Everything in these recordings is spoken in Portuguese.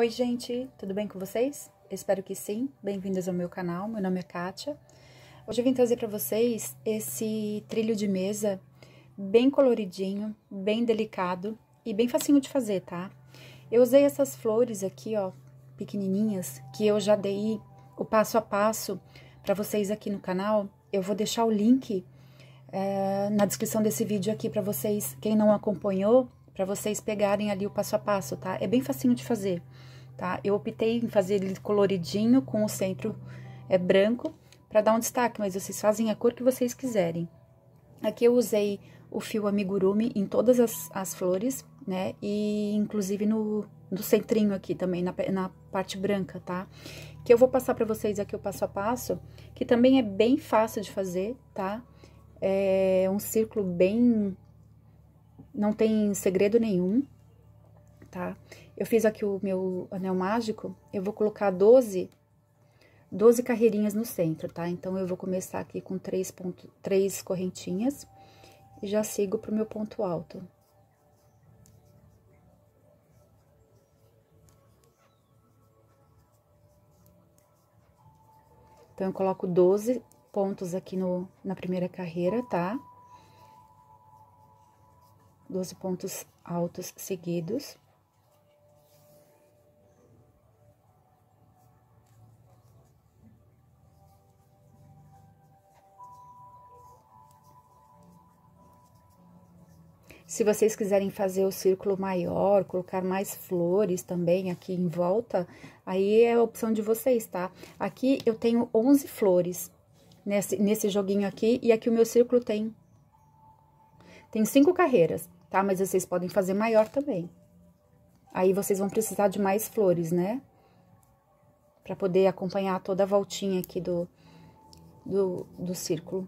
Oi, gente, tudo bem com vocês? Espero que sim. Bem-vindos ao meu canal. Meu nome é Kátia. Hoje eu vim trazer para vocês esse trilho de mesa bem coloridinho, bem delicado e bem facinho de fazer, tá? Eu usei essas flores aqui, ó, pequenininhas, que eu já dei o passo a passo para vocês aqui no canal. Eu vou deixar o link é, na descrição desse vídeo aqui para vocês, quem não acompanhou, para vocês pegarem ali o passo a passo, tá? É bem facinho de fazer, tá? Eu optei em fazer ele coloridinho com o centro é branco para dar um destaque, mas vocês fazem a cor que vocês quiserem. Aqui eu usei o fio amigurumi em todas as, as flores, né? E inclusive no, no centrinho aqui também, na, na parte branca, tá? Que eu vou passar para vocês aqui o passo a passo, que também é bem fácil de fazer, tá? É um círculo bem não tem segredo nenhum, tá? Eu fiz aqui o meu anel mágico, eu vou colocar 12, 12 carreirinhas no centro, tá? Então, eu vou começar aqui com três, ponto, três correntinhas e já sigo pro meu ponto alto. Então, eu coloco 12 pontos aqui no, na primeira carreira, tá? 12 pontos altos seguidos. Se vocês quiserem fazer o círculo maior, colocar mais flores também aqui em volta, aí é a opção de vocês, tá? Aqui eu tenho 11 flores nesse, nesse joguinho aqui, e aqui o meu círculo tem, tem cinco carreiras tá? Mas vocês podem fazer maior também. Aí vocês vão precisar de mais flores, né? Pra poder acompanhar toda a voltinha aqui do, do, do círculo.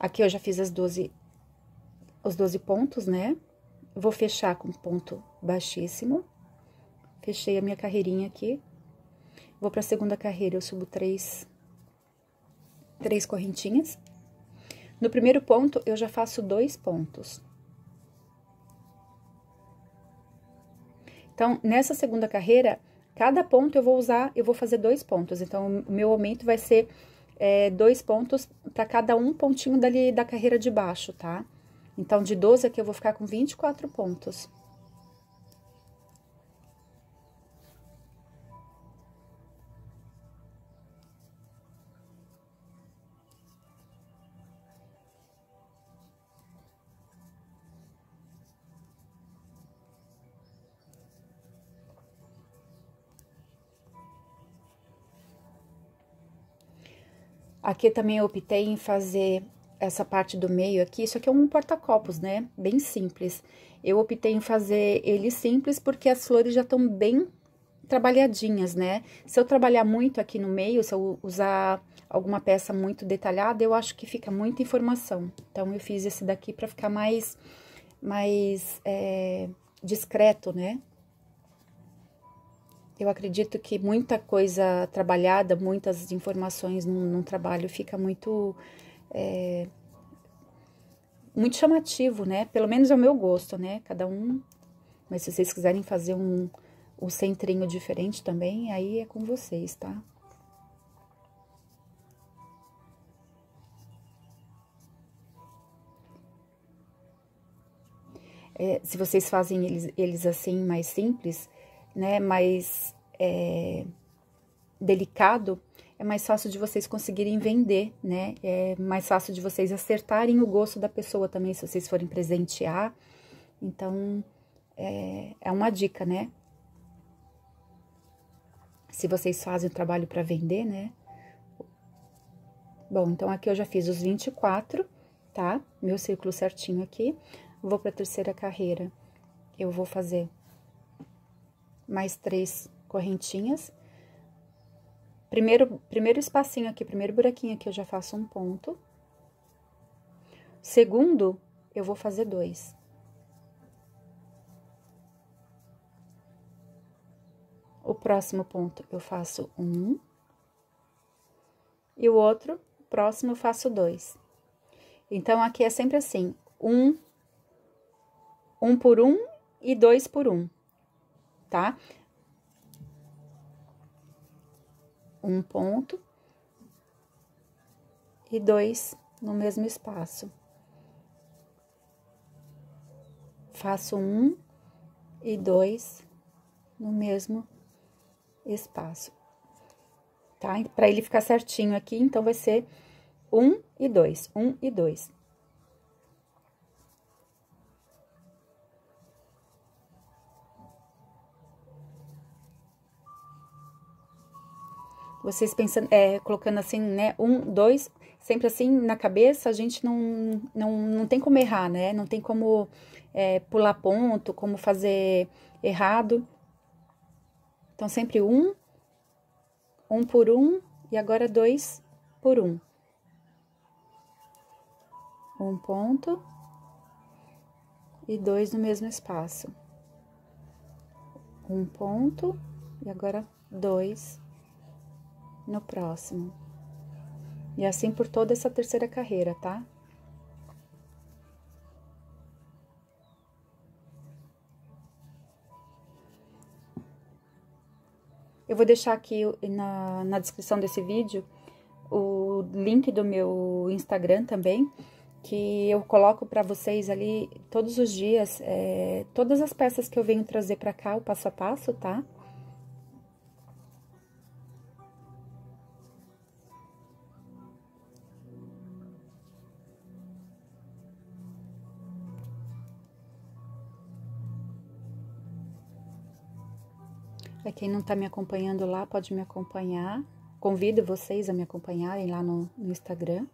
Aqui eu já fiz as 12, os 12 pontos, né? Vou fechar com ponto baixíssimo. Fechei a minha carreirinha aqui. Vou para a segunda carreira, eu subo três três correntinhas. No primeiro ponto, eu já faço dois pontos. Então, nessa segunda carreira, cada ponto eu vou usar, eu vou fazer dois pontos. Então, o meu aumento vai ser é, dois pontos para cada um pontinho dali da carreira de baixo, tá? Então, de 12 aqui eu vou ficar com 24 pontos. Aqui também eu optei em fazer essa parte do meio aqui, isso aqui é um porta-copos, né? Bem simples. Eu optei em fazer ele simples porque as flores já estão bem trabalhadinhas, né? Se eu trabalhar muito aqui no meio, se eu usar alguma peça muito detalhada, eu acho que fica muita informação. Então, eu fiz esse daqui para ficar mais, mais é, discreto, né? eu acredito que muita coisa trabalhada, muitas informações num, num trabalho fica muito. É, muito chamativo, né? Pelo menos é o meu gosto, né? Cada um. Mas se vocês quiserem fazer um, um centrinho diferente também, aí é com vocês, tá? É, se vocês fazem eles, eles assim mais simples, né, mais é, delicado, é mais fácil de vocês conseguirem vender, né? É mais fácil de vocês acertarem o gosto da pessoa também, se vocês forem presentear. Então, é, é uma dica, né? Se vocês fazem o trabalho para vender, né? Bom, então aqui eu já fiz os 24, tá? Meu círculo certinho aqui. Vou para a terceira carreira. Eu vou fazer mais três correntinhas. Primeiro, primeiro espacinho aqui, primeiro buraquinho aqui, eu já faço um ponto. Segundo, eu vou fazer dois. O próximo ponto, eu faço um. E o outro, próximo, eu faço dois. Então, aqui é sempre assim, um, um por um e dois por um tá? Um ponto e dois no mesmo espaço. Faço um e dois no mesmo espaço, tá? Para ele ficar certinho aqui, então vai ser um e dois, um e dois. Vocês pensando, é, colocando assim, né? Um, dois, sempre assim na cabeça, a gente não, não, não tem como errar, né? Não tem como é, pular ponto, como fazer errado. Então, sempre um, um por um, e agora dois por um. Um ponto e dois no mesmo espaço. Um ponto e agora dois no próximo. E assim por toda essa terceira carreira, tá? Eu vou deixar aqui na, na descrição desse vídeo o link do meu Instagram também, que eu coloco para vocês ali todos os dias, é, todas as peças que eu venho trazer para cá, o passo a passo, tá? Quem não está me acompanhando lá pode me acompanhar. Convido vocês a me acompanharem lá no, no Instagram.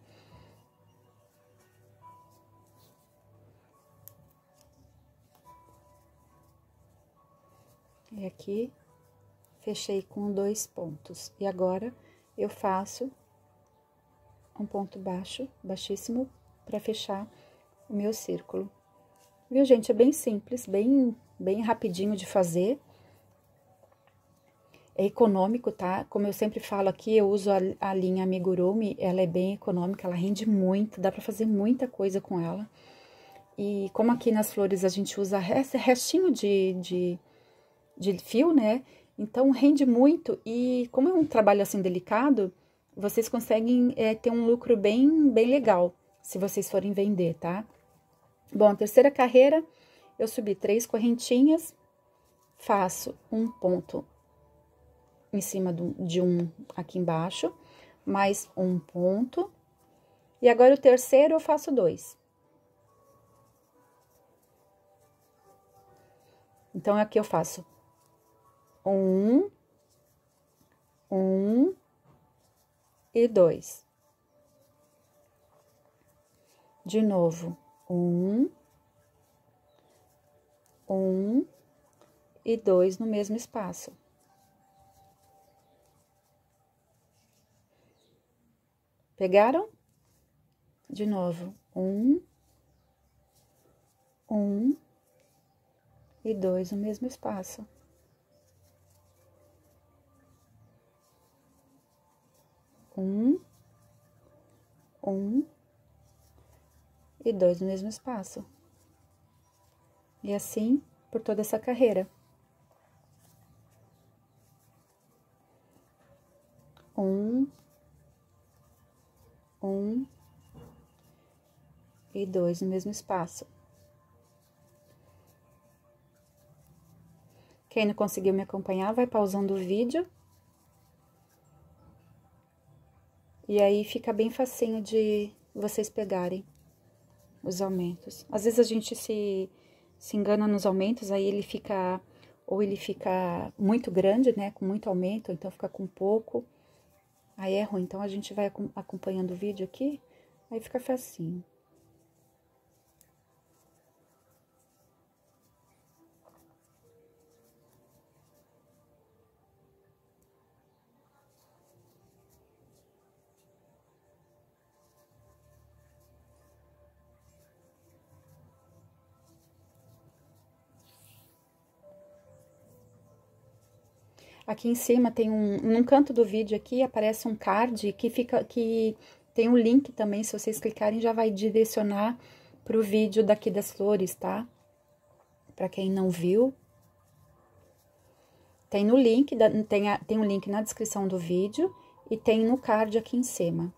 E é aqui, fechei com dois pontos. E agora, eu faço um ponto baixo, baixíssimo, para fechar o meu círculo. Viu, gente? É bem simples, bem, bem rapidinho de fazer. É econômico, tá? Como eu sempre falo aqui, eu uso a, a linha Amigurumi, ela é bem econômica, ela rende muito, dá para fazer muita coisa com ela. E como aqui nas flores a gente usa esse restinho de, de, de fio, né? Então, rende muito e como é um trabalho assim delicado, vocês conseguem é, ter um lucro bem, bem legal, se vocês forem vender, tá? Bom, a terceira carreira, eu subi três correntinhas, faço um ponto em cima de um aqui embaixo, mais um ponto. E agora, o terceiro, eu faço dois. Então, aqui eu faço um, um e dois. De novo, um, um e dois no mesmo espaço. Pegaram? De novo. Um, um e dois no mesmo espaço. Um, um e dois no mesmo espaço. E assim por toda essa carreira. Um, um e dois no mesmo espaço. Quem não conseguiu me acompanhar, vai pausando o vídeo. E aí fica bem facinho de vocês pegarem os aumentos. Às vezes a gente se, se engana nos aumentos, aí ele fica ou ele fica muito grande, né, com muito aumento, então fica com pouco. Aí é ruim, então a gente vai acompanhando o vídeo aqui, aí fica facinho. Aqui em cima tem um, num canto do vídeo aqui aparece um card que fica, que tem um link também, se vocês clicarem já vai direcionar para o vídeo daqui das flores, tá? Para quem não viu. Tem no link, tem, a, tem um link na descrição do vídeo e tem no card aqui em cima.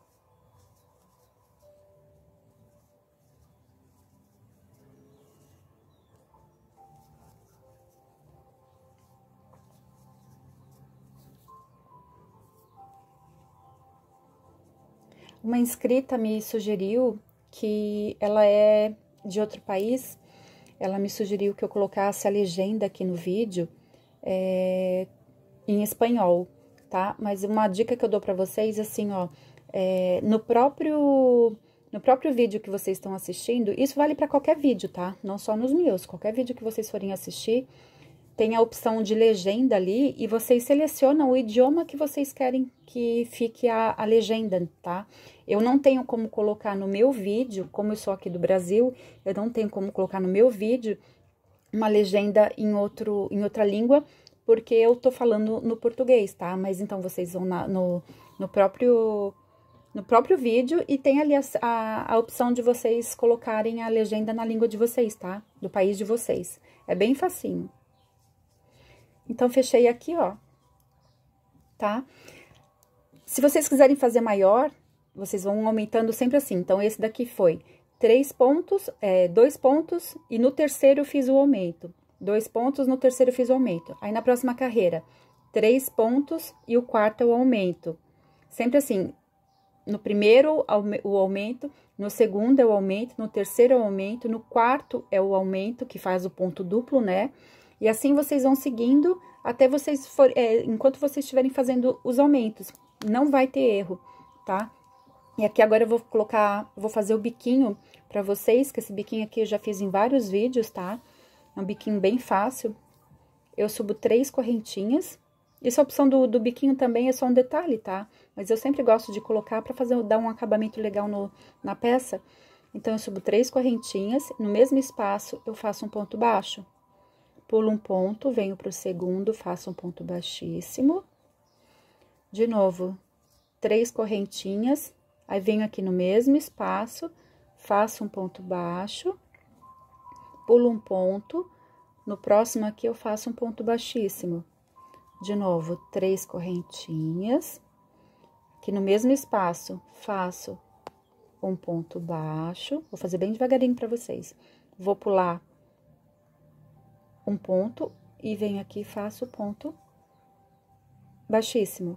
Uma inscrita me sugeriu que ela é de outro país, ela me sugeriu que eu colocasse a legenda aqui no vídeo é, em espanhol, tá? Mas uma dica que eu dou para vocês, assim, ó, é, no próprio no próprio vídeo que vocês estão assistindo, isso vale para qualquer vídeo, tá? Não só nos meus, qualquer vídeo que vocês forem assistir, tem a opção de legenda ali e vocês selecionam o idioma que vocês querem que fique a, a legenda, tá? Eu não tenho como colocar no meu vídeo, como eu sou aqui do Brasil, eu não tenho como colocar no meu vídeo uma legenda em, outro, em outra língua, porque eu tô falando no português, tá? Mas então vocês vão na, no, no próprio no próprio vídeo e tem ali a, a, a, opção de vocês colocarem a legenda na língua de vocês, tá? Do país de vocês. É bem facinho. Então, fechei aqui, ó, tá? Se vocês quiserem fazer maior, vocês vão aumentando sempre assim. Então, esse daqui foi três pontos, é, dois pontos, e no terceiro eu fiz o aumento. Dois pontos, no terceiro eu fiz o aumento. Aí, na próxima carreira, três pontos e o quarto é o aumento. Sempre assim, no primeiro o aumento, no segundo é o aumento, no terceiro é o aumento, no quarto é o aumento que faz o ponto duplo, né? E assim vocês vão seguindo até vocês for, é, enquanto vocês estiverem fazendo os aumentos. Não vai ter erro, tá? E aqui agora eu vou colocar, vou fazer o biquinho pra vocês, que esse biquinho aqui eu já fiz em vários vídeos, tá? É um biquinho bem fácil. Eu subo três correntinhas. Essa opção do, do biquinho também é só um detalhe, tá? Mas eu sempre gosto de colocar pra fazer, dar um acabamento legal no, na peça. Então, eu subo três correntinhas, no mesmo espaço eu faço um ponto baixo pulo um ponto, venho para o segundo, faço um ponto baixíssimo. De novo, três correntinhas, aí venho aqui no mesmo espaço, faço um ponto baixo, pulo um ponto, no próximo aqui eu faço um ponto baixíssimo. De novo, três correntinhas, aqui no mesmo espaço, faço um ponto baixo, vou fazer bem devagarinho para vocês. Vou pular um ponto e venho aqui e faço o ponto baixíssimo.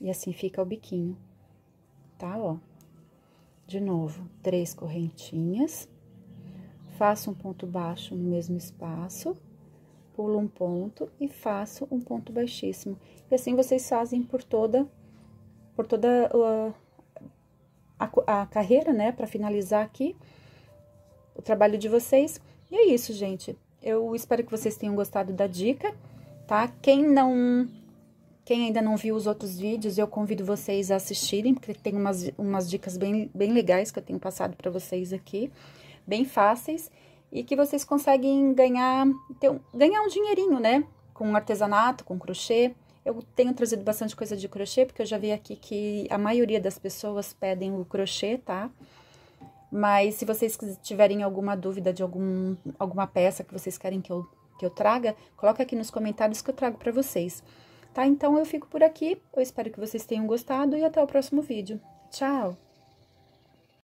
E assim fica o biquinho, tá? Ó, de novo, três correntinhas, faço um ponto baixo no mesmo espaço, pulo um ponto e faço um ponto baixíssimo. E assim vocês fazem por toda, por toda a, a, a carreira, né? Pra finalizar aqui o trabalho de vocês. E é isso, gente. Eu espero que vocês tenham gostado da dica, tá? Quem não quem ainda não viu os outros vídeos, eu convido vocês a assistirem, porque tem umas, umas dicas bem, bem legais que eu tenho passado para vocês aqui, bem fáceis, e que vocês conseguem ganhar, ter, ganhar um dinheirinho, né? Com artesanato, com crochê. Eu tenho trazido bastante coisa de crochê, porque eu já vi aqui que a maioria das pessoas pedem o crochê, tá? Mas se vocês tiverem alguma dúvida de algum, alguma peça que vocês querem que eu, que eu traga, coloca aqui nos comentários que eu trago para vocês. Tá? Então, eu fico por aqui. Eu espero que vocês tenham gostado e até o próximo vídeo. Tchau!